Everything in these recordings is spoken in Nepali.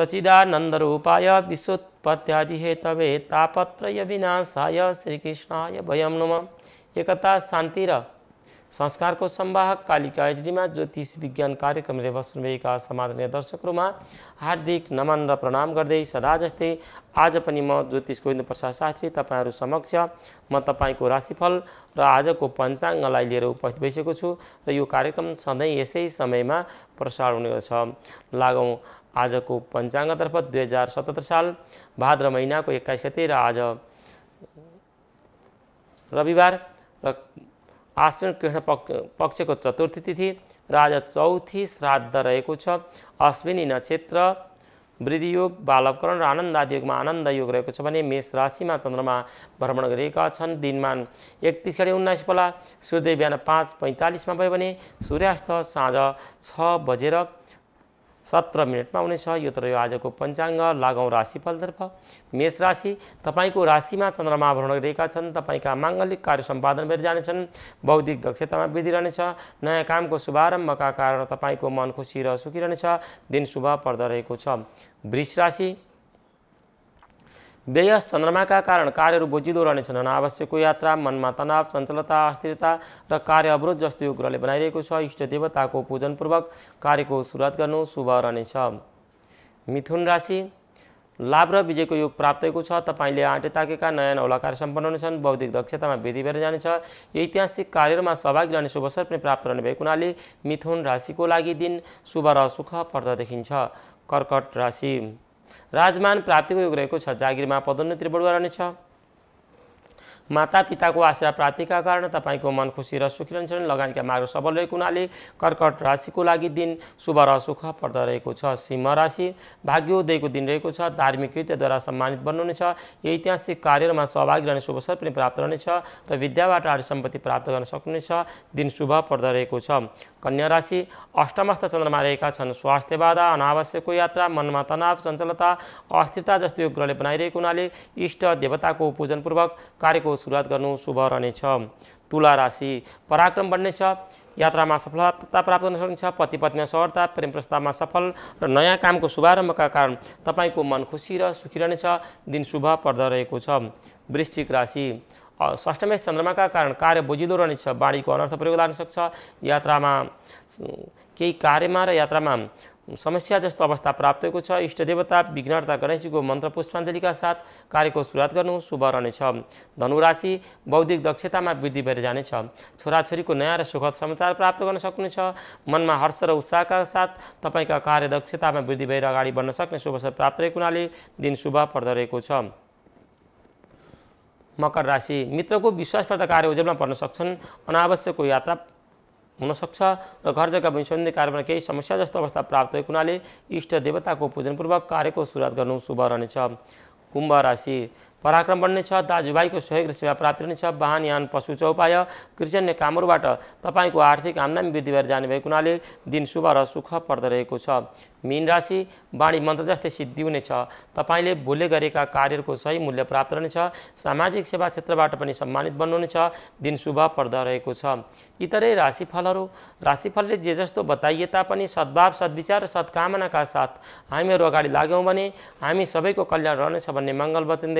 सचिदानन्दरूपाय विश्वोत्पत्त्यादिहेतवे तापत्रय विनाशाय श्रीकृष्णाय भयम नम एकता शान्ति र संस्कारको सम्वाहक कालिका एचडीमा ज्योतिष विज्ञान कार्यक्रमले बस्नुभएका सुनभएका दर्शकहरूमा हार्दिक नमन र प्रणाम गर्दै सदा जस्तै आज पनि म ज्योतिष गोविन्द प्रसाद शास्त्री तपाईँहरू समक्ष म तपाईँको राशिफल र आजको पञ्चाङ्गलाई लिएर उपस्थित भइसकेको छु र यो कार्यक्रम सधैँ यसै समयमा प्रसार हुने गर्छ लागौँ आजको पञ्चाङ्गतर्फ दुई हजार सतहत्तर साल भाद्र महिनाको एक्काइस गते र आज रविवार र आश्विन कृष्ण पक्ष पक्षको चतुर्थी तिथि र आज चौथी श्राद्ध रहेको छ अश्विनी नक्षत्र वृद्धियोग बालवकरण र आनन्द योगमा आनन्द योग रहेको छ भने मेष राशिमा चन्द्रमा भ्रमण गरेका छन् दिनमान एकतिस घडी उन्नाइस पला सूर्य बिहान पाँच पैँतालिसमा भयो भने सूर्यास्त साँझ छ बजेर सत्र मिनटमा हुनेछ यो त यो आजको पञ्चाङ्ग लागौँ राशिफलतर्फ मेष राशि तपाईँको राशिमा चन्द्रमा भ्रमण गरिरहेका छन् तपाईँका माङ्गलिक कार्य सम्पादन भएर जानेछन् बौद्धिक दक्षतामा वृद्धि रहनेछ नयाँ कामको शुभारम्भका कारण तपाईँको मन खुसी र सुखी रहनेछ दिन शुभ पर्दो रहेको छ वृष राशि व्ययस चन्द्रमाका कारण कार्यहरू भोजिलो रहनेछन् अनावश्यकको यात्रा मनमा तनाव चञ्चलता अस्थिरता र कार्य अवरोध जस्तो यो ग्रहले बनाइरहेको छ इष्ट देवताको पूजनपूर्वक कार्यको सुरुवात गर्नु शुभ रहनेछ मिथुन राशि लाभ र विजयको योग प्राप्त भएको छ तपाईँले आँटे ताकेका नयाँ नौला कार्य सम्पन्न हुनेछन् बौद्धिक दक्षतामा वृद्धि भएर जानेछ ऐतिहासिक कार्यहरूमा सहभागी रहने शुभ अवसर पनि प्राप्त भएको हुनाले मिथुन राशिको लागि दिन शुभ र सुख पर्दा देखिन्छ कर्कट राशि राजमान प्राप्तिको योग रहेको छ जागिरमा पदोन्नति बढुवा रहनेछ मातापिताको आशा प्राप्तिका कारण तपाईँको मन खुसी र सुखी रहन्छन् लगानीका मार्ग सबल रहेको हुनाले कर्कट राशिको लागि दिन शुभ र सुख पर्दो रहेको छ सिंह राशि भाग्योदयको दिन रहेको छ धार्मिक कृत्यद्वारा सम्मानित बन्नुहुनेछ ऐतिहासिक कार्यमा सहभागी रहने शुभ अवसर पनि प्राप्त रहनेछ र विद्याबाट आर्य सम्पत्ति प्राप्त गर्न सक्नुहुनेछ दिन शुभ पर्दो रहेको छ कन्या राशि अष्टमस्थ चन्द्रमा रहेका छन् स्वास्थ्य बाधा अनावश्यकको यात्रा मनमा तनाव चञ्चलता अस्थिरता जस्तो यो ग्रहले बनाइरहेको हुनाले इष्ट देवताको पूजनपूर्वक कार्यको सुरुवात गर्नु शुभ रहनेछ तुला राशि पराक्रम बढ्नेछ यात्रामा सफलता प्राप्त गर्न सकिन्छ पति पत्नीमा सहरता प्रेम प्रस्तावमा सफल र नयाँ कामको शुभारम्भका कारण तपाईँको मन खुसी र सुखी रहनेछ दिन शुभ रहेको छ वृश्चिक राशि षष्ठमेश चन्द्रमाका कारण कार्य बोजिलो रहनेछ बाढीको अनर्थ प्रयोग लाग्न सक्छ यात्रामा केही कार्यमा र यात्रामा समस्या जस्तो अवस्था प्राप्त भएको छ इष्टदेवता विघ्नर्ता गणेशजीको मन्त्र पुष्पाञ्जलीका साथ कार्यको सुरुवात गर्नु शुभ रहनेछ धनुराशि बौद्धिक दक्षतामा वृद्धि भएर जानेछ छोराछोरीको नयाँ र सुखद समाचार प्राप्त गर्न सक्नेछ मनमा हर्ष र उत्साहका साथ तपाईँका कार्यदक्षतामा वृद्धि भएर अगाडि बढ्न सक्ने शुभ अवसर प्राप्त रहेको हुनाले दिन शुभ पर्दो रहेको छ मकर राशि मित्रको विश्वासप्रद कार्य उज्यालोमा पर्न सक्छन् अनावश्यकको यात्रा हुनसक्छ र घर जग्गा भूमि सम्बन्धी कार्यमा केही समस्या जस्तो अवस्था प्राप्त भएको हुनाले इष्ट देवताको पूजनपूर्वक कार्यको सुरुवात गर्नु शुभ रहनेछ कुम्भ राशि पराक्रम बढ्नेछ दाजुभाइको सहयोग र सेवा प्राप्त हुनेछ वाहन यान पशु चौपाय कृषन्य कामहरूबाट तपाईँको आर्थिक आम्दानी वृद्धि भएर जाने भएको हुनाले दिन शुभ र सुख रहेको छ मीन राशि बाणी मन्त्र जस्तै सिद्धि हुनेछ तपाईँले भोलि गरेका कार्यहरूको सही मूल्य प्राप्त रहनेछ सामाजिक सेवा क्षेत्रबाट पनि सम्मानित बन्नुहुनेछ दिन शुभ पर्दा रहेको छ इतरै राशिफलहरू राशिफलले जे जस्तो बताइए तापनि सद्भाव सद्विचार र सद्कामनाका साथ हामीहरू अगाडि लाग्यौँ भने हामी सबैको कल्याण रहनेछ भन्ने मङ्गल वचन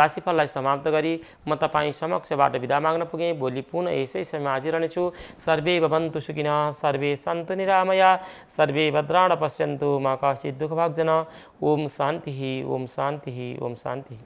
राशिफललाई समाप्त गरी म तपाईँ समक्षबाट विदा माग्न पुगेँ भोलि पुनः यसै समयमा समय रहनेछु सर्वे भवन्तु सुकिन सर्वे सन्त निरामया सर्वे भद्राण पश्यन्तु तो माँ काशी दुख भाग जना ओम शांति ही ओम शांति ही ओम शांति